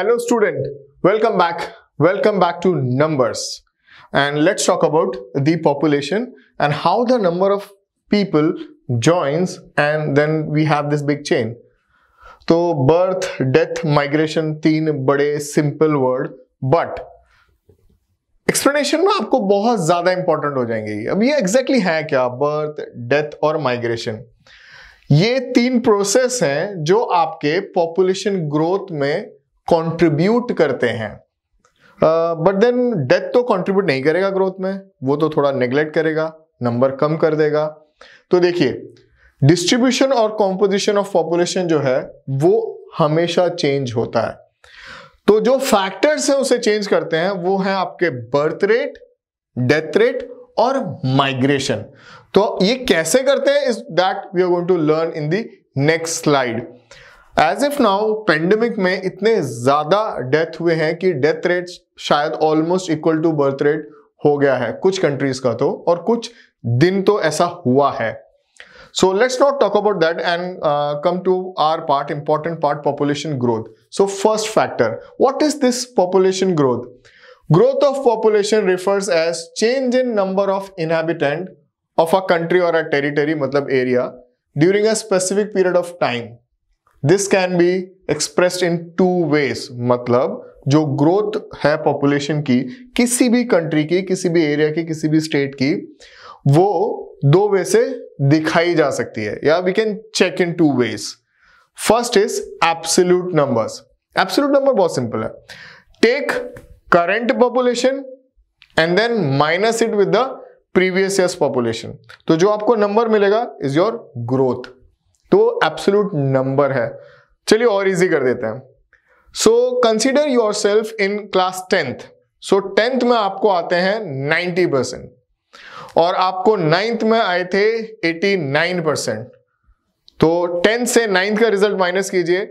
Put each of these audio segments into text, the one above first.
Hello student welcome back welcome back to numbers and let's talk about the population and how the number of people joins and then we have this big chain तो birth death migration तीन बड़े simple word but explanation में आपको बहुत ज्यादा important हो जाएंगे अब ये एग्जैक्टली exactly है क्या बर्थ डेथ और माइग्रेशन ये तीन प्रोसेस हैं जो आपके पॉपुलेशन ग्रोथ में कंट्रीब्यूट करते हैं बट देन डेथ तो कंट्रीब्यूट नहीं करेगा ग्रोथ में वो तो थोड़ा नेग्लेक्ट करेगा नंबर कम कर देगा तो देखिए डिस्ट्रीब्यूशन और कॉम्पोजिशन ऑफ पॉपुलेशन जो है वो हमेशा चेंज होता है तो जो फैक्टर्स हैं उसे चेंज करते हैं वो है आपके बर्थ रेट डेथ रेट और माइग्रेशन तो ये कैसे करते हैं is that we are going to learn in the next slide as if now pandemic में इतने ज्यादा डेथ हुए हैं कि डेथ रेट शायद almost equal to birth rate हो गया है कुछ कंट्रीज का तो और कुछ दिन तो ऐसा हुआ है so let's not talk about that and come to our part important part population growth so first factor what is this population growth growth of population refers as change in number of inhabitant of a country और a territory मतलब area during a specific period of time this can be expressed in two ways मतलब जो growth है population की किसी भी country की किसी भी एरिया की किसी भी स्टेट की वो दो वे से दिखाई जा सकती है या we can check in two ways first is absolute numbers absolute number बहुत सिंपल है take current population and then minus it with the previous years population तो जो आपको नंबर मिलेगा इज योर ग्रोथ तो एब्सोलूट नंबर है चलिए और इजी कर देते हैं so consider yourself in class tenth so tenth में आपको आते हैं नाइन्टी परसेंट और आपको नाइन्थ में आए थे एटी नाइन परसेंट तो टेंथ से नाइन्थ का रिजल्ट माइनस कीजिए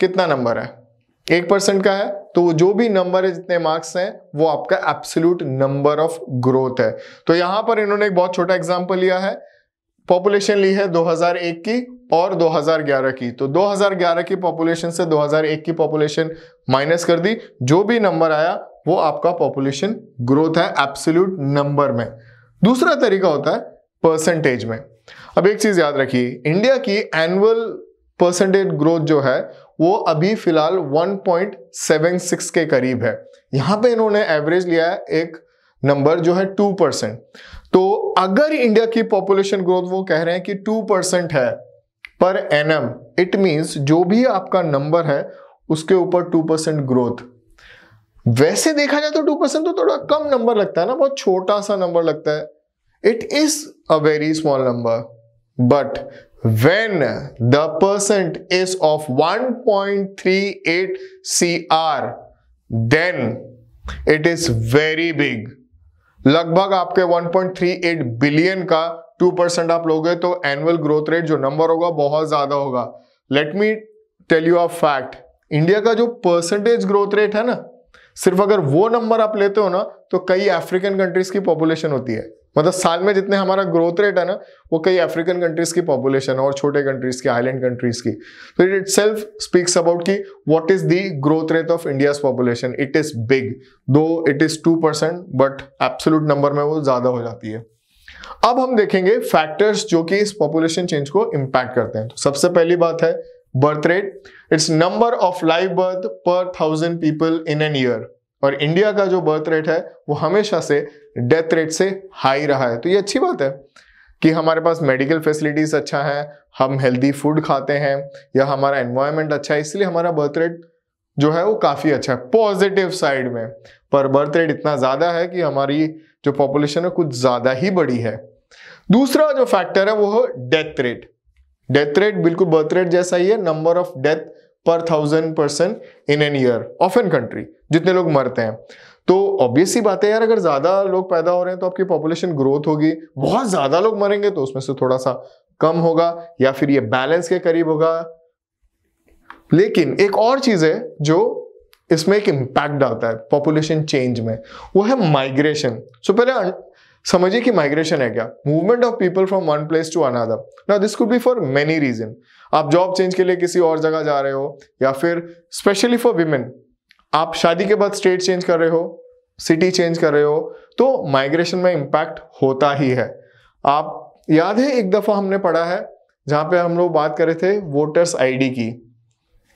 कितना नंबर है एक परसेंट का है तो जो भी नंबर है जितने मार्क्स हैं वो आपका एब्सोल्यूट नंबर ऑफ ग्रोथ है तो यहां पर इन्होंने एक बहुत छोटा एग्जाम्पल लिया है पॉपुलेशन ली है 2001 की और 2011 की तो 2011 की पॉपुलेशन से 2001 की पॉपुलेशन माइनस कर दी जो भी नंबर आया वो आपका पॉपुलेशन ग्रोथ है एब्सोल्यूट नंबर में दूसरा तरीका होता है परसेंटेज में अब एक चीज याद रखिए इंडिया की एनुअल परसेंटेज ग्रोथ जो है वो अभी फिलहाल 1.76 के करीब है यहां पे इन्होंने एवरेज लिया है एक नंबर जो है 2 परसेंट तो अगर इंडिया की पॉपुलेशन ग्रोथ वो कह रहे हैं कि टू परसेंट है पर एन एम इट मीन्स जो भी आपका नंबर है उसके ऊपर टू परसेंट ग्रोथ वैसे देखा जाए तो टू परसेंट तो थोड़ा कम नंबर लगता है ना बहुत छोटा सा नंबर लगता है it is a very small number but of one point three eight 1.38 are then it is very big लगभग आपके 1.38 बिलियन का 2 परसेंट आप लोगे तो एनुअल ग्रोथ रेट जो नंबर होगा बहुत ज्यादा होगा let me tell you a fact India का जो परसेंटेज ग्रोथ रेट है ना सिर्फ अगर वो नंबर आप लेते हो ना तो कई अफ्रीकन कंट्रीज की पॉपुलेशन होती है मतलब साल में जितने हमारा ग्रोथ रेट है ना वो कई अफ्रीकन कंट्रीज की पॉपुलेशन और छोटे कंट्रीज की आइलैंड कंट्रीज की तो it itself speaks about की what is the growth rate of India's population it is big though it is two percent but absolute number में वो ज्यादा हो जाती है अब हम देखेंगे फैक्टर्स जो कि इस पॉपुलेशन चेंज को इम्पैक्ट करते हैं तो सबसे पहली बात है birth rate it's number of live birth per thousand people in an year और इंडिया का जो बर्थ रेट है वो हमेशा से डेथ रेट से हाई रहा है तो ये अच्छी बात है कि हमारे पास मेडिकल फैसिलिटीज़ अच्छा है हम हेल्दी फूड खाते हैं या हमारा एनवायरमेंट अच्छा है इसलिए हमारा बर्थ रेट जो है वो काफ़ी अच्छा है पॉजिटिव साइड में पर बर्थ रेट इतना ज़्यादा है कि हमारी जो पॉपुलेशन है कुछ ज़्यादा ही बड़ी है दूसरा जो फैक्टर है वो है डेथ रेट डेथ रेट बिल्कुल बर्थ रेट जैसा ही है number of death per thousand person in an year of an country जितने लोग मरते हैं तो ऑब्वियस बात है यार अगर ज़्यादा लोग पैदा हो रहे हैं तो आपकी पॉपुलेशन ग्रोथ होगी बहुत ज़्यादा लोग मरेंगे तो उसमें से थोड़ा सा कम होगा या फिर ये बैलेंस के करीब होगा लेकिन एक और चीज़ है जो इसमें एक इम्पैक्ट आता है पॉपुलेशन चेंज में वो है माइग्रेशन सो पहले समझिए कि माइग्रेशन है क्या movement of people from one place to another ना this could be for many reason आप जॉब चेंज के लिए किसी और जगह जा रहे हो या फिर स्पेशली फॉर विमेन आप शादी के बाद स्टेट चेंज कर रहे हो सिटी चेंज कर रहे हो तो माइग्रेशन में इम्पैक्ट होता ही है आप याद है एक दफ़ा हमने पढ़ा है जहां पे हम लोग बात कर रहे थे वोटर्स आईडी की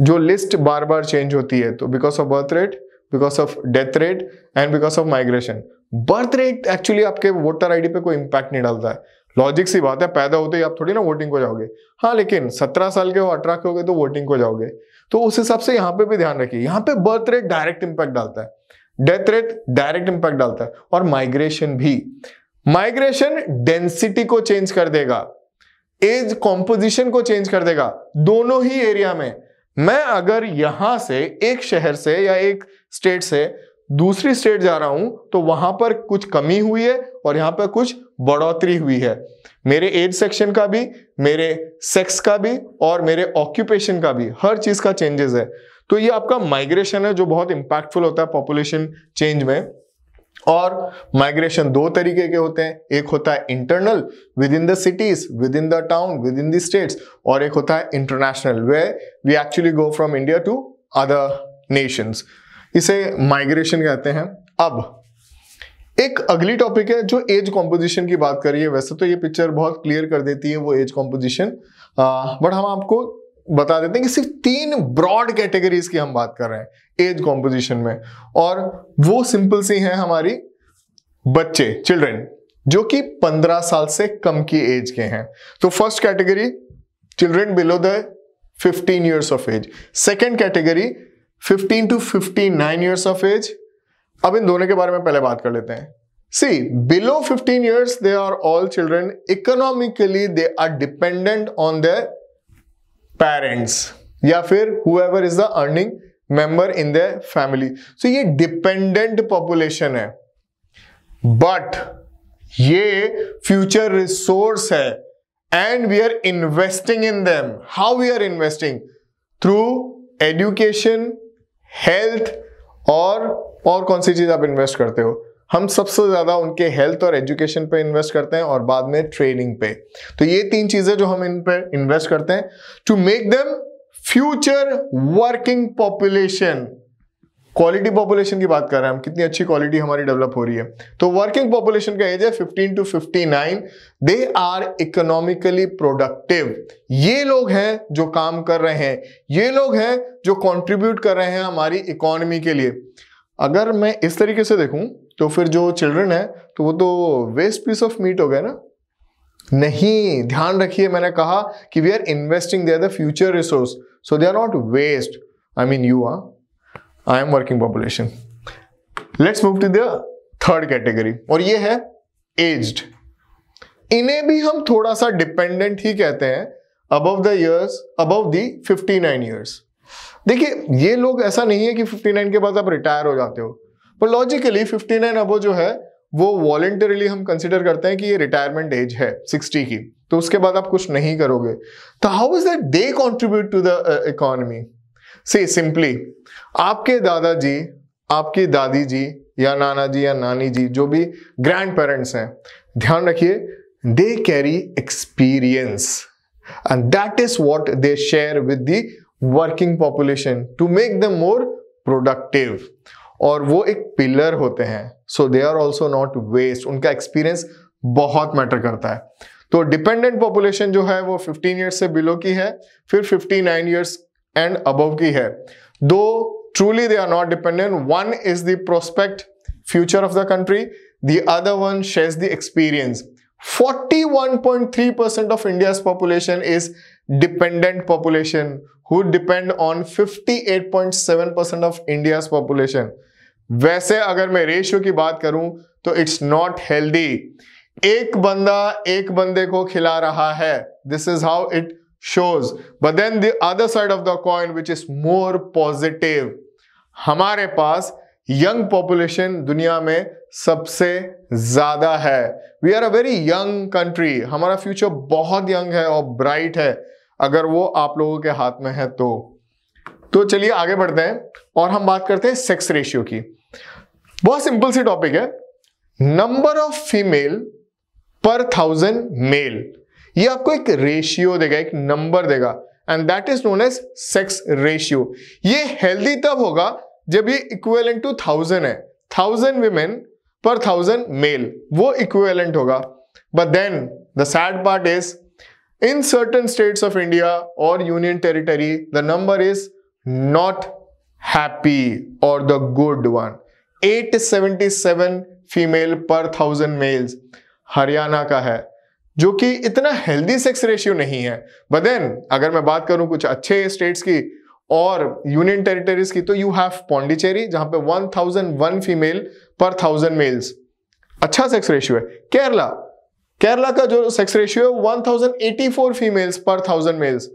जो लिस्ट बार बार चेंज होती है तो because of birth rate because of death rate and because of migration birth rate actually आपके वोटर आईडी पे कोई इम्पैक्ट नहीं डालता है लॉजिक सी बात है पैदा होते ही आप थोड़ी ना वोटिंग को जाओगे हाँ लेकिन सत्रह साल के हो अठारह के हो गए तो वोटिंग को जाओगे तो उस हिसाब से यहाँ पे भी ध्यान रखिए यहाँ पे बर्थ रेट डायरेक्ट इम्पैक्ट डालता है डेथ रेट डायरेक्ट इम्पैक्ट डालता है और माइग्रेशन भी माइग्रेशन डेंसिटी को चेंज कर देगा एज कॉम्पोजिशन को चेंज कर देगा दोनों ही एरिया में मैं अगर यहां से एक शहर से या एक स्टेट से दूसरी स्टेट जा रहा हूं तो वहां पर कुछ कमी हुई है और यहां पर कुछ बढ़ोतरी हुई है मेरे एज सेक्शन का भी मेरे सेक्स का भी और मेरे ऑक्यूपेशन का भी हर चीज का चेंजेस है तो ये आपका माइग्रेशन है जो बहुत इंपैक्टफुल होता है पॉपुलेशन चेंज में और माइग्रेशन दो तरीके के होते हैं एक होता है internal within the cities within the town within the states और एक होता है international way we actually go from India to other nations इसे माइग्रेशन कहते हैं अब एक अगली टॉपिक है जो एज कॉम्पोजिशन की बात करिए वैसे तो ये पिक्चर बहुत क्लियर कर देती है वो एज कॉम्पोजिशन बट हम आपको बता देते हैं कि सिर्फ तीन ब्रॉड कैटेगरीज की हम बात कर रहे हैं एज कॉम्पोजिशन में और वो सिंपल सी हैं हमारी बच्चे चिल्ड्रन जो कि 15 साल से कम की एज के हैं तो first category children below the 15 years of age second category 15 to 59 years of age अब इन दोनों के बारे में पहले बात कर लेते हैं see below 15 years they are all children economically they are dependent on the parents या फिर whoever is the earning member in the family so ये डिपेंडेंट पॉपुलेशन है बट ये फ्यूचर रिसोर्स है and we are investing in them how we are investing through education health और और कौन सी चीज़ आप इन्वेस्ट करते हो हम सबसे ज़्यादा उनके हेल्थ और एजुकेशन पे इन्वेस्ट करते हैं और बाद में ट्रेनिंग पे तो ये तीन चीज़ें जो हम इन पे इन्वेस्ट करते हैं to make them future working population quality population की बात कर रहे हैं हम कितनी अच्छी क्वालिटी हमारी डेवलप हो रही है तो वर्किंग पॉपुलेशन का एज है 15 to 59 they are economically productive ये लोग हैं जो काम कर रहे हैं ये लोग हैं जो कंट्रीब्यूट कर रहे हैं हमारी इकोनॉमी के लिए अगर मैं इस तरीके से देखूं तो फिर जो चिल्ड्रन है तो वो तो वेस्ट पीस ऑफ मीट हो गए ना नहीं ध्यान रखिए मैंने कहा कि we are investing they are the future resource so they are not waste I mean you are I am working population let's move to the third category और ये है एज्ड इन्हें भी हम थोड़ा सा डिपेंडेंट ही कहते हैं above the years above the 59 years देखिए ये लोग ऐसा नहीं है कि 59 के बाद आप रिटायर हो जाते हो पर लॉजिकली 59 अबव जो है वो वॉलेंटरीली हम कंसिडर करते हैं कि ये रिटायरमेंट एज है 60 की तो उसके बाद आप कुछ नहीं करोगे तो how is that they contribute to the economy see simply आपके दादाजी आपकी दादी जी या नाना जी या नानी जी जो भी ग्रैंड पेरेंट्स हैं ध्यान रखिए they carry experience and that is what they share with the working population to make the more productive और वो एक पिलर होते हैं so they are also not waste उनका एक्सपीरियंस बहुत मैटर करता है तो डिपेंडेंट पॉपुलेशन जो है वो 15 ईयर्स से बिलो की है फिर 59 ईयर्स एंड अब की है though truly they are not dependent one is the prospect future of the country the other one share the experience 41.3% of India's population is dependent population who depend on 58.7% of India's population. वैसे अगर मैं ratio की बात करूं तो it's not healthy एक बंदा एक बंदे को खिला रहा है this is how it shows but then the other side of the coin which is more positive हमारे पास यंग पॉपुलेशन दुनिया में सबसे ज्यादा है we are a very young country हमारा फ्यूचर बहुत यंग है और ब्राइट है अगर वो आप लोगों के हाथ में है तो तो चलिए आगे बढ़ते हैं और हम बात करते हैं सेक्स रेशियो की बहुत सिंपल सी टॉपिक है number of female per thousand male ये आपको एक रेशियो देगा एक नंबर देगा and that is known as sex ratio ये हेल्दी तब होगा जब ये इक्वेलेंट टू थाउजेंड है thousand women per thousand male वो इक्वेलेंट होगा but then the sad part is in certain states of India और union territory the number is not happy और the good one 877 female per thousand males Haryana का है जो कि इतना healthy sex ratio नहीं है बट देन अगर मैं बात करूं कुछ अच्छे स्टेट्स की और यूनियन टेरिटरीज की तो यू हैव पॉन्डिचेरी जहां पे 1001 फीमेल पर थाउजेंड मेल्स अच्छा सेक्स रेशियो है केरला केरला का जो सेक्स रेशियो है 1084 फीमेल्स पर थाउजेंड मेल्स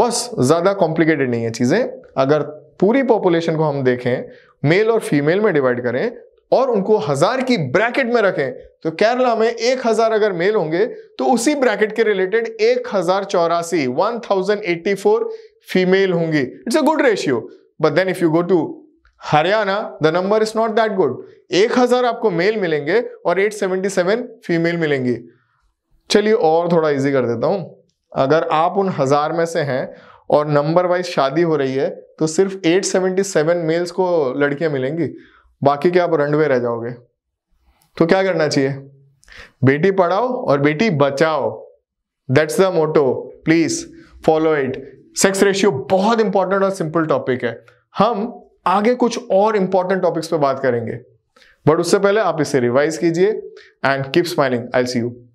बस ज्यादा कॉम्प्लिकेटेड नहीं है चीजें अगर पूरी पॉपुलेशन को हम देखें मेल और फीमेल में डिवाइड करें और उनको हजार की ब्रैकेट में रखें तो केरला में एक हजार अगर मेल होंगे तो उसी ब्रैकेट के रिलेटेड एक हजार चौरासी one thousand eighty four female होंगी it's a good ratio but then if you go to Haryana the number is not that good एक हजार आपको मेल मिलेंगे और एट सेवेंटी सेवन फीमेल मिलेंगी चलिए और थोड़ा इजी कर देता हूं अगर आप उन हजार में से हैं और नंबर वाइज शादी हो रही है तो सिर्फ 877 मेल्स को लड़कियां मिलेंगी बाकी के आप रंडवे रह जाओगे तो क्या करना चाहिए बेटी पढ़ाओ और बेटी बचाओ that's the motto please follow it sex ratio बहुत इंपॉर्टेंट और सिंपल टॉपिक है हम आगे कुछ और इंपॉर्टेंट टॉपिक्स पे बात करेंगे बट उससे पहले आप इसे रिवाइज कीजिए and keep smiling I see you